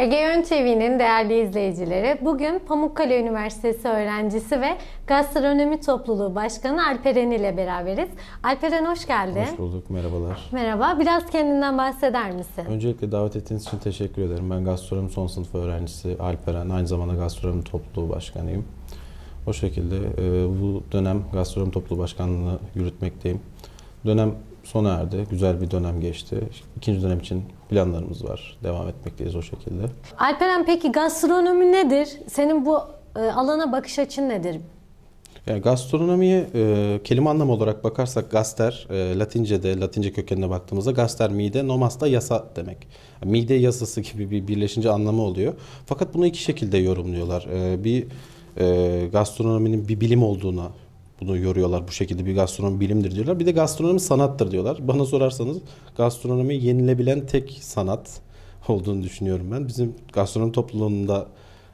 Ege Yön TV'nin değerli izleyicileri, bugün Pamukkale Üniversitesi öğrencisi ve Gastronomi Topluluğu Başkanı Alperen ile beraberiz. Alperen hoş geldin. Hoş bulduk, merhabalar. Merhaba, biraz kendinden bahseder misin? Öncelikle davet ettiğiniz için teşekkür ederim. Ben gastronomi son sınıf öğrencisi Alperen, aynı zamanda gastronomi topluluğu başkanıyım. O şekilde e, bu dönem gastronomi topluluğu başkanlığını yürütmekteyim. Dönem sona erdi. Güzel bir dönem geçti. İkinci dönem için planlarımız var. Devam etmekteyiz o şekilde. Alperen peki gastronomi nedir? Senin bu e, alana bakış açın nedir? Yani gastronomiye e, kelime anlamı olarak bakarsak gaster, e, Latince'de, Latince kökenine baktığımızda gaster mide, nomas da yasa demek. Yani mide yasası gibi bir birleşince anlamı oluyor. Fakat bunu iki şekilde yorumluyorlar. E, bir e, gastronominin bir bilim olduğuna bunu yoruyorlar bu şekilde bir gastronomi bilimdir diyorlar. Bir de gastronomi sanattır diyorlar. Bana sorarsanız gastronomi yenilebilen tek sanat olduğunu düşünüyorum ben. Bizim gastronomi topluluğunda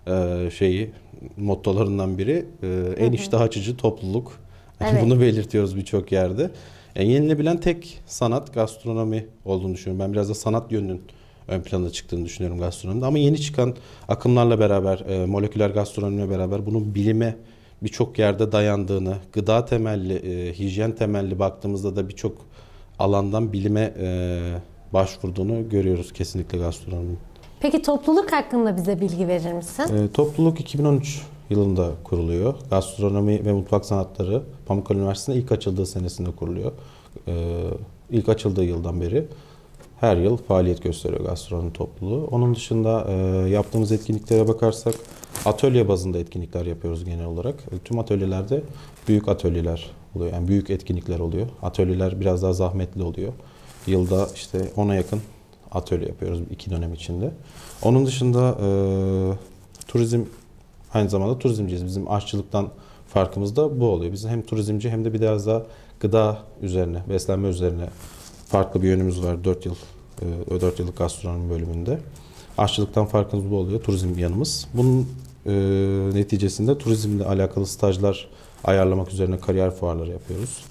e, şeyi mottolarından biri e, en iştah açıcı topluluk. Evet. Bunu belirtiyoruz birçok yerde. E, yenilebilen tek sanat gastronomi olduğunu düşünüyorum. Ben biraz da sanat yönünün ön plana çıktığını düşünüyorum gastronomide. Ama yeni çıkan akımlarla beraber, e, moleküler gastronomiyle beraber bunun bilime birçok yerde dayandığını, gıda temelli, e, hijyen temelli baktığımızda da birçok alandan bilime e, başvurduğunu görüyoruz kesinlikle gastronominin. Peki topluluk hakkında bize bilgi verir misin? E, topluluk 2013 yılında kuruluyor. Gastronomi ve mutfak sanatları Pamukkale Üniversitesi'nde ilk açıldığı senesinde kuruluyor. E, ilk açıldığı yıldan beri her yıl faaliyet gösteriyor gastronomi topluluğu. Onun dışında e, yaptığımız etkinliklere bakarsak Atölye bazında etkinlikler yapıyoruz genel olarak. E, tüm atölyelerde büyük atölyeler oluyor. Yani büyük etkinlikler oluyor. Atölyeler biraz daha zahmetli oluyor. Yılda işte ona yakın atölye yapıyoruz iki dönem içinde. Onun dışında e, turizm aynı zamanda turizmciyiz. Bizim aşçılıktan farkımız da bu oluyor. Biz hem turizmci hem de biraz daha gıda üzerine, beslenme üzerine farklı bir yönümüz var 4 yıl 4 e, yıllık gastronomi bölümünde. Aşçılıktan farkımız bu oluyor. Turizm yanımız. Bunun e, neticesinde turizmle alakalı stajlar ayarlamak üzerine kariyer fuarları yapıyoruz.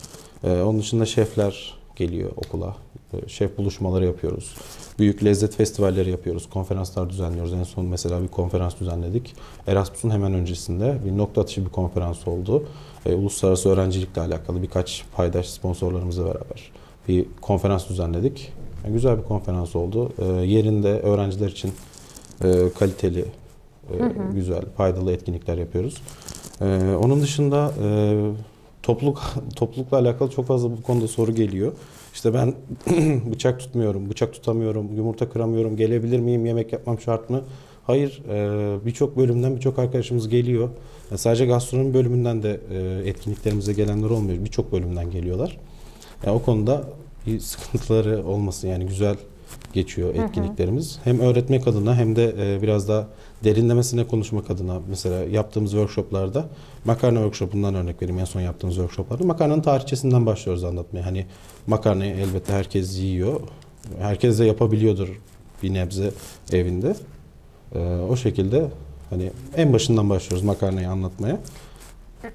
E, onun dışında şefler geliyor okula. E, şef buluşmaları yapıyoruz. Büyük lezzet festivalleri yapıyoruz. Konferanslar düzenliyoruz. En son mesela bir konferans düzenledik. Erasmus'un hemen öncesinde bir nokta atışı bir konferans oldu. E, uluslararası öğrencilikle alakalı birkaç paydaş sponsorlarımızla beraber bir konferans düzenledik. Yani güzel bir konferans oldu. E, yerinde öğrenciler için e, kaliteli, hı e, güzel, faydalı etkinlikler yapıyoruz. E, onun dışında e, topluluk toplulukla alakalı çok fazla bu konuda soru geliyor. İşte ben bıçak tutmuyorum, bıçak tutamıyorum, yumurta kıramıyorum, gelebilir miyim, yemek yapmam şart mı? Hayır, e, birçok bölümden birçok arkadaşımız geliyor. Yani e, sadece gastronomi bölümünden de e, etkinliklerimize gelenler olmuyor. Birçok bölümden geliyorlar. Yani e, o konuda bir sıkıntıları olmasın yani güzel geçiyor etkinliklerimiz. Hı hı. Hem öğretmek adına hem de e, biraz daha derinlemesine konuşmak adına mesela yaptığımız workshoplarda makarna workshopundan örnek vereyim en son yaptığımız workshoplarda makarnanın tarihçesinden başlıyoruz anlatmaya. Hani makarnayı elbette herkes yiyor. Herkes de yapabiliyordur bir nebze evinde. E, o şekilde hani en başından başlıyoruz makarnayı anlatmaya.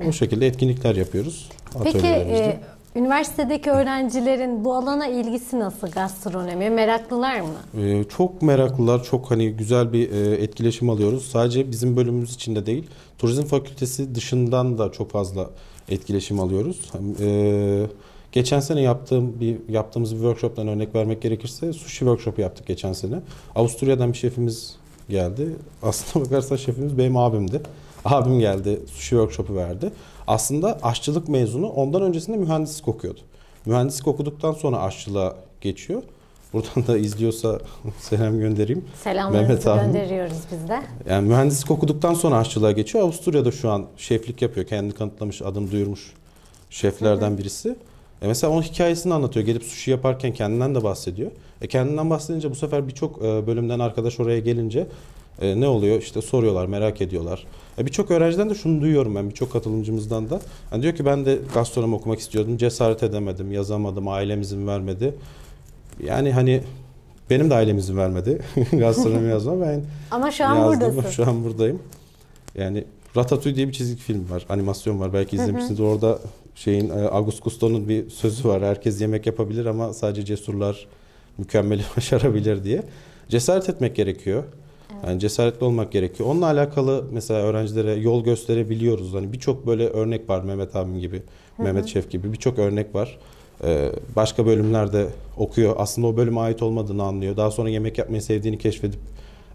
O şekilde etkinlikler yapıyoruz. Peki e, Üniversitedeki öğrencilerin bu alana ilgisi nasıl gastronomi? Meraklılar mı? Ee, çok meraklılar, çok hani güzel bir e, etkileşim alıyoruz. Sadece bizim bölümümüz içinde değil, turizm fakültesi dışından da çok fazla etkileşim alıyoruz. Hem, e, geçen sene yaptığım bir yaptığımız bir workshop'tan örnek vermek gerekirse sushi workshop'u yaptık geçen sene. Avusturya'dan bir şefimiz geldi. Aslında bakarsan şefimiz benim abimdi. Abim geldi, sushi workshop'u verdi aslında aşçılık mezunu ondan öncesinde mühendislik okuyordu. Mühendislik okuduktan sonra aşçılığa geçiyor. Buradan da izliyorsa selam göndereyim. Selamlarımızı gönderiyoruz biz de. Yani mühendislik okuduktan sonra aşçılığa geçiyor. Avusturya'da şu an şeflik yapıyor. Kendini kanıtlamış, adım duyurmuş şeflerden birisi. E mesela onun hikayesini anlatıyor. Gelip sushi yaparken kendinden de bahsediyor. E kendinden bahsedince bu sefer birçok e, bölümden arkadaş oraya gelince e, ne oluyor? İşte soruyorlar, merak ediyorlar. E, birçok öğrenciden de şunu duyuyorum ben, birçok katılımcımızdan da. Yani diyor ki ben de gastronomi okumak istiyordum, cesaret edemedim, yazamadım, ailem izin vermedi. Yani hani benim de ailem izin vermedi gastronomi yazma. Ben Ama şu an yazdım, buradasın. Şu an buradayım. Yani Ratatouille diye bir çizgi film var, animasyon var. Belki izlemişsiniz. Orada şeyin e, Auguste Cousteau'nun bir sözü var. Herkes yemek yapabilir ama sadece cesurlar mükemmeli başarabilir diye. Cesaret etmek gerekiyor. Yani cesaretli olmak gerekiyor. Onunla alakalı mesela öğrencilere yol gösterebiliyoruz. Hani birçok böyle örnek var Mehmet abim gibi, Hı-hı. Mehmet Şef gibi birçok örnek var. Ee, başka bölümlerde okuyor. Aslında o bölüme ait olmadığını anlıyor. Daha sonra yemek yapmayı sevdiğini keşfedip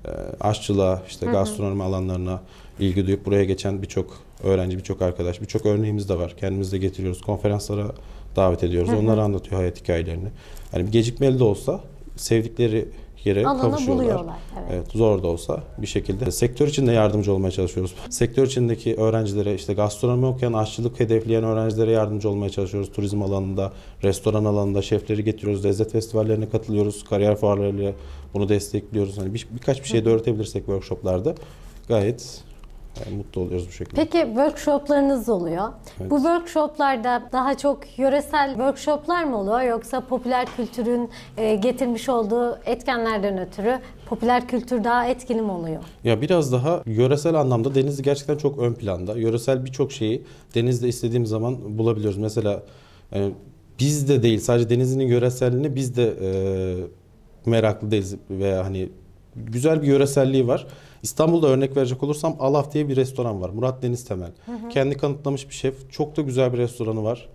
e, aşçılığa, işte gastronomi alanlarına ilgi duyup buraya geçen birçok öğrenci, birçok arkadaş, birçok örneğimiz de var. Kendimiz de getiriyoruz. Konferanslara davet ediyoruz. Hı-hı. Onlar anlatıyor hayat hikayelerini. Hani gecikmeli de olsa sevdikleri yere Alanı kavuşuyorlar. Buluyorlar, evet. evet. Zor da olsa bir şekilde. Sektör içinde yardımcı olmaya çalışıyoruz. Sektör içindeki öğrencilere işte gastronomi okuyan, aşçılık hedefleyen öğrencilere yardımcı olmaya çalışıyoruz. Turizm alanında, restoran alanında şefleri getiriyoruz. Lezzet festivallerine katılıyoruz. Kariyer fuarlarıyla bunu destekliyoruz. Hani bir, birkaç bir şey de öğretebilirsek workshoplarda gayet yani mutlu oluyoruz bu şekilde. Peki workshoplarınız oluyor. Evet. Bu workshoplarda daha çok yöresel workshoplar mı oluyor yoksa popüler kültürün e, getirmiş olduğu etkenlerden ötürü popüler kültür daha etkili mi oluyor? Ya biraz daha yöresel anlamda Denizli gerçekten çok ön planda. Yöresel birçok şeyi Denizli'de istediğim zaman bulabiliyoruz. Mesela e, biz de değil sadece Denizli'nin yöreselliğini biz de e, meraklı değiliz veya hani güzel bir yöreselliği var. İstanbul'da örnek verecek olursam Alaf diye bir restoran var. Murat Deniz Temel. Hı hı. Kendi kanıtlamış bir şef. Çok da güzel bir restoranı var.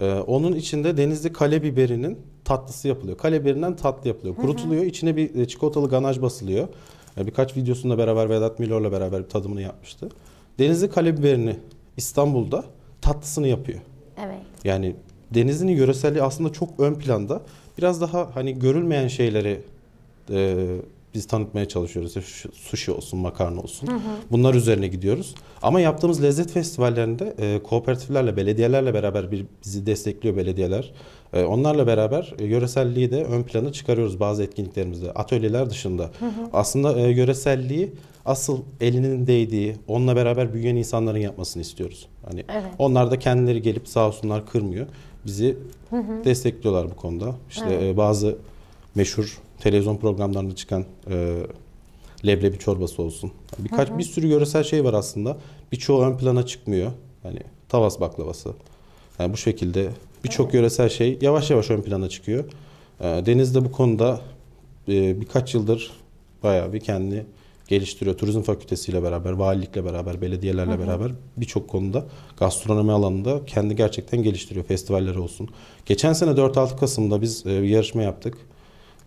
Ee, onun içinde denizli kale biberinin tatlısı yapılıyor. Kale biberinden tatlı yapılıyor. Kurutuluyor. Hı hı. İçine bir e, çikolatalı ganaj basılıyor. Ee, birkaç videosunda beraber Vedat Milor'la beraber bir tadımını yapmıştı. Denizli kale biberini İstanbul'da tatlısını yapıyor. Evet. Yani Denizli'nin yöreselliği aslında çok ön planda. Biraz daha hani görülmeyen şeyleri e, biz tanıtmaya çalışıyoruz. İşte sushi olsun, makarna olsun. Hı hı. Bunlar üzerine gidiyoruz. Ama yaptığımız lezzet festivallerinde e, kooperatiflerle, belediyelerle beraber bir, bizi destekliyor belediyeler. E, onlarla beraber e, yöreselliği de ön plana çıkarıyoruz bazı etkinliklerimizde. Atölyeler dışında. Hı hı. Aslında e, yöreselliği asıl elinin değdiği, onunla beraber büyüyen insanların yapmasını istiyoruz. Hani evet. onlar da kendileri gelip sağ olsunlar kırmıyor. Bizi hı hı. destekliyorlar bu konuda. İşte evet. E, bazı meşhur televizyon programlarında çıkan e, leblebi çorbası olsun. Birkaç hı hı. bir sürü yöresel şey var aslında. Birçoğu ön plana çıkmıyor. Hani tavas baklavası. Yani bu şekilde birçok evet. yöresel şey yavaş yavaş ön plana çıkıyor. E, Deniz de bu konuda e, birkaç yıldır bayağı bir kendini geliştiriyor. Turizm fakültesiyle beraber, valilikle beraber, belediyelerle hı hı. beraber birçok konuda gastronomi alanında kendi gerçekten geliştiriyor. Festivaller olsun. Geçen sene 4-6 Kasım'da biz e, bir yarışma yaptık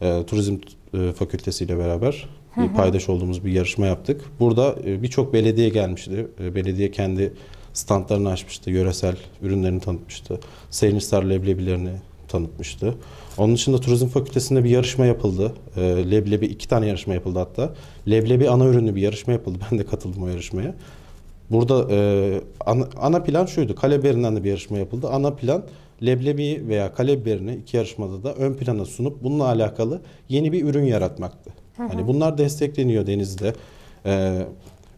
e, Turizm e, Fakültesi beraber hı paydaş olduğumuz bir yarışma yaptık. Burada e, birçok belediye gelmişti. E, belediye kendi standlarını açmıştı. Yöresel ürünlerini tanıtmıştı. Seynistar leblebilerini tanıtmıştı. Onun dışında Turizm Fakültesi'nde bir yarışma yapıldı. E, leblebi iki tane yarışma yapıldı hatta. Leblebi ana ürünü bir yarışma yapıldı. Ben de katıldım o yarışmaya. Burada e, ana, ana plan şuydu. Kaleberinden de bir yarışma yapıldı. Ana plan leblebi veya kalebberini iki yarışmada da ön plana sunup bununla alakalı yeni bir ürün yaratmaktı. Hani bunlar destekleniyor denizde. Ee,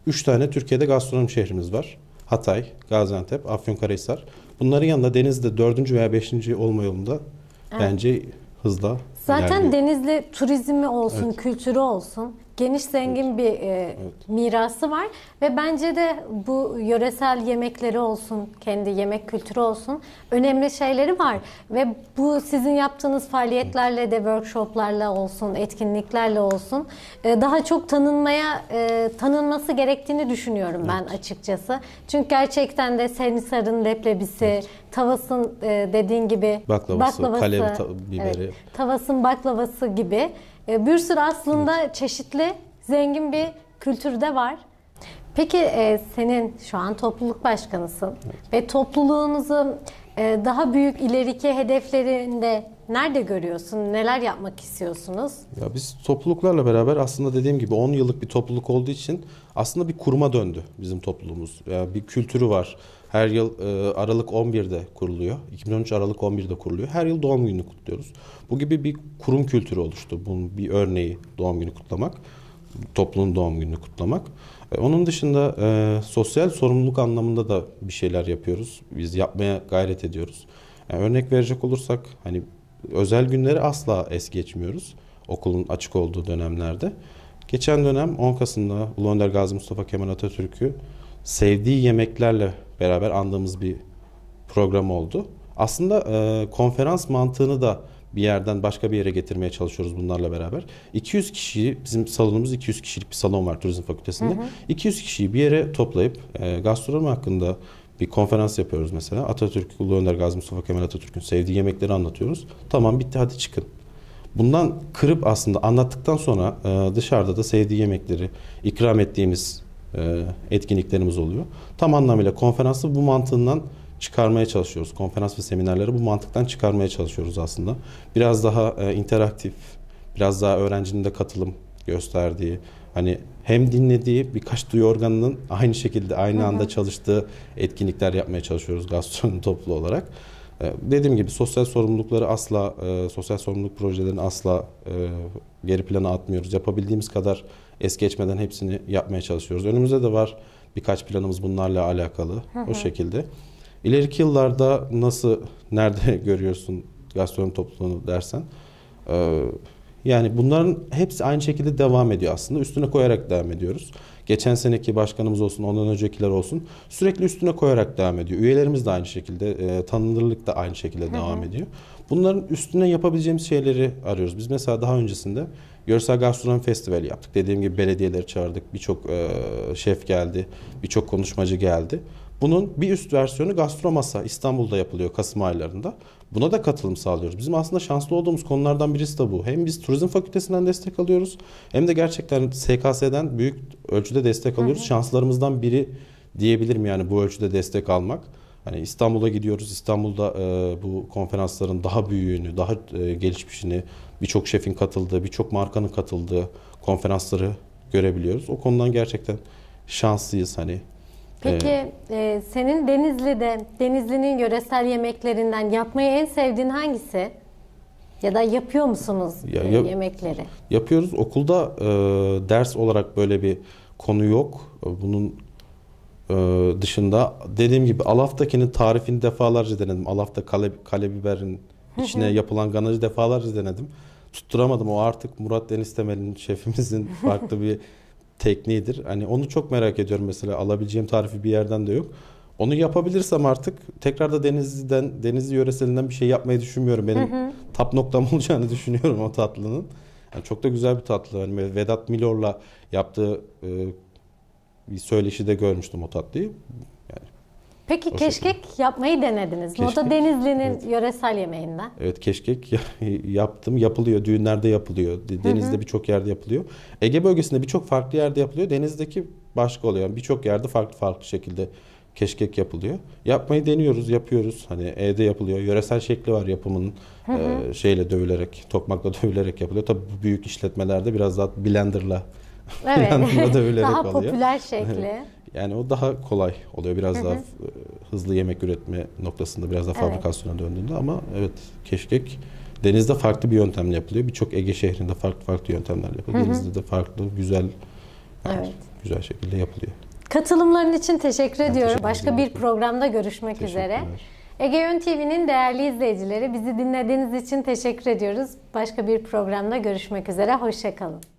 üç tane Türkiye'de gastronomi şehrimiz var. Hatay, Gaziantep, Afyonkarahisar. Bunların yanında denizde dördüncü veya beşinci olma yolunda evet. bence hızla Zaten ilerliyor. denizli turizmi olsun, evet. kültürü olsun geniş zengin evet. bir e, evet. mirası var ve bence de bu yöresel yemekleri olsun, kendi yemek kültürü olsun önemli şeyleri var ve bu sizin yaptığınız faaliyetlerle de workshoplarla olsun, etkinliklerle olsun e, daha çok tanınmaya e, tanınması gerektiğini düşünüyorum evet. ben açıkçası. Çünkü gerçekten de Senisar'ın leblebisi, evet. Tavas'ın e, dediğin gibi baklavası, baklavası kalem ta- biberi, evet, Tavas'ın baklavası gibi e, bir sürü aslında çeşitli zengin bir kültürde var. Peki e, senin şu an topluluk başkanısın evet. ve topluluğunuzu e, daha büyük ileriki hedeflerinde Nerede görüyorsun? Neler yapmak istiyorsunuz? Ya biz topluluklarla beraber aslında dediğim gibi 10 yıllık bir topluluk olduğu için aslında bir kuruma döndü bizim topluluğumuz. Yani bir kültürü var. Her yıl e, Aralık 11'de kuruluyor. 2013 Aralık 11'de kuruluyor. Her yıl doğum günü kutluyoruz. Bu gibi bir kurum kültürü oluştu. Bunun bir örneği doğum günü kutlamak. Toplumun doğum gününü kutlamak. E, onun dışında e, sosyal sorumluluk anlamında da bir şeyler yapıyoruz. Biz yapmaya gayret ediyoruz. Yani e, örnek verecek olursak hani özel günleri asla es geçmiyoruz okulun açık olduğu dönemlerde. Geçen dönem 10 Kasım'da Ulu Önder Gazi Mustafa Kemal Atatürk'ü sevdiği yemeklerle beraber andığımız bir program oldu. Aslında e, konferans mantığını da bir yerden başka bir yere getirmeye çalışıyoruz bunlarla beraber. 200 kişiyi, bizim salonumuz 200 kişilik bir salon var turizm fakültesinde. Hı hı. 200 kişiyi bir yere toplayıp e, gastronomi hakkında bir konferans yapıyoruz mesela. Atatürk, Ulu Önder Gazi Mustafa Kemal Atatürk'ün sevdiği yemekleri anlatıyoruz. Tamam bitti hadi çıkın. Bundan kırıp aslında anlattıktan sonra e, dışarıda da sevdiği yemekleri ikram ettiğimiz e, etkinliklerimiz oluyor. Tam anlamıyla konferansı bu mantığından çıkarmaya çalışıyoruz. Konferans ve seminerleri bu mantıktan çıkarmaya çalışıyoruz aslında. Biraz daha e, interaktif, biraz daha öğrencinin de katılım gösterdiği, hani hem dinlediği birkaç duyu organının aynı şekilde aynı anda çalıştığı etkinlikler yapmaya çalışıyoruz gastronomi toplu olarak. Ee, dediğim gibi sosyal sorumlulukları asla, e, sosyal sorumluluk projelerini asla e, geri plana atmıyoruz. Yapabildiğimiz kadar es geçmeden hepsini yapmaya çalışıyoruz. Önümüzde de var birkaç planımız bunlarla alakalı o şekilde. İleriki yıllarda nasıl, nerede görüyorsun gastronomi topluluğunu dersen... E, yani bunların hepsi aynı şekilde devam ediyor aslında. Üstüne koyarak devam ediyoruz. Geçen seneki başkanımız olsun, ondan öncekiler olsun sürekli üstüne koyarak devam ediyor. Üyelerimiz de aynı şekilde, e, tanınırlık da aynı şekilde Hı-hı. devam ediyor. Bunların üstüne yapabileceğimiz şeyleri arıyoruz. Biz mesela daha öncesinde Görsel Gastronomi Festivali yaptık. Dediğim gibi belediyeleri çağırdık. Birçok e, şef geldi, birçok konuşmacı geldi. Bunun bir üst versiyonu Gastromasa İstanbul'da yapılıyor Kasım aylarında. Buna da katılım sağlıyoruz. Bizim aslında şanslı olduğumuz konulardan birisi de bu. Hem biz turizm fakültesinden destek alıyoruz hem de gerçekten SKS'den büyük ölçüde destek alıyoruz. Hı hı. Şanslarımızdan biri diyebilirim yani bu ölçüde destek almak. Hani İstanbul'a gidiyoruz. İstanbul'da e, bu konferansların daha büyüğünü, daha e, gelişmişini, birçok şefin katıldığı, birçok markanın katıldığı konferansları görebiliyoruz. O konudan gerçekten şanslıyız hani Peki e, senin Denizli'de, Denizli'nin yöresel yemeklerinden yapmayı en sevdiğin hangisi? Ya da yapıyor musunuz ya, e, yap, yemekleri? Yapıyoruz. Okulda e, ders olarak böyle bir konu yok. E, bunun e, dışında dediğim gibi Alaf'takinin tarifini defalarca denedim. Alaf'ta kale, biberin içine yapılan ganajı defalarca denedim. Tutturamadım. O artık Murat Deniz Temel'in şefimizin farklı bir tekniğidir. Hani onu çok merak ediyorum mesela alabileceğim tarifi bir yerden de yok. Onu yapabilirsem artık tekrar da Denizli'den, Denizli yöreselinden bir şey yapmayı düşünmüyorum. Benim hı hı. tap noktam olacağını düşünüyorum o tatlının. Yani çok da güzel bir tatlı. Hani Vedat Milor'la yaptığı e, bir söyleşi de görmüştüm o tatlıyı. Peki o keşkek şekilde. yapmayı denediniz. Keşkek, Moda Denizli'nin evet. yöresel yemeğinden. Evet keşkek yaptım. Yapılıyor. Düğünlerde yapılıyor. Denizde birçok yerde yapılıyor. Ege bölgesinde birçok farklı yerde yapılıyor. Denizdeki başka oluyor. Yani birçok yerde farklı farklı şekilde keşkek yapılıyor. Yapmayı deniyoruz, yapıyoruz. Hani evde yapılıyor. Yöresel şekli var yapımının hı hı. E, şeyle dövülerek, tokmakla dövülerek yapılıyor. Tabii büyük işletmelerde biraz daha blenderla evet. dövülerek daha oluyor. Daha popüler şekli. Yani o daha kolay oluyor. Biraz hı hı. daha e, hızlı yemek üretme noktasında biraz daha fabrikasyona evet. döndüğünde ama evet keşkek denizde farklı bir yöntemle yapılıyor. Birçok Ege şehrinde farklı farklı yöntemlerle yapılıyor. Hı hı. Denizde de farklı güzel yani evet. güzel şekilde yapılıyor. Katılımların için teşekkür ben ediyorum. Teşekkür Başka bir programda görüşmek üzere. Ege Yön TV'nin değerli izleyicileri bizi dinlediğiniz için teşekkür ediyoruz. Başka bir programda görüşmek üzere. Hoşçakalın.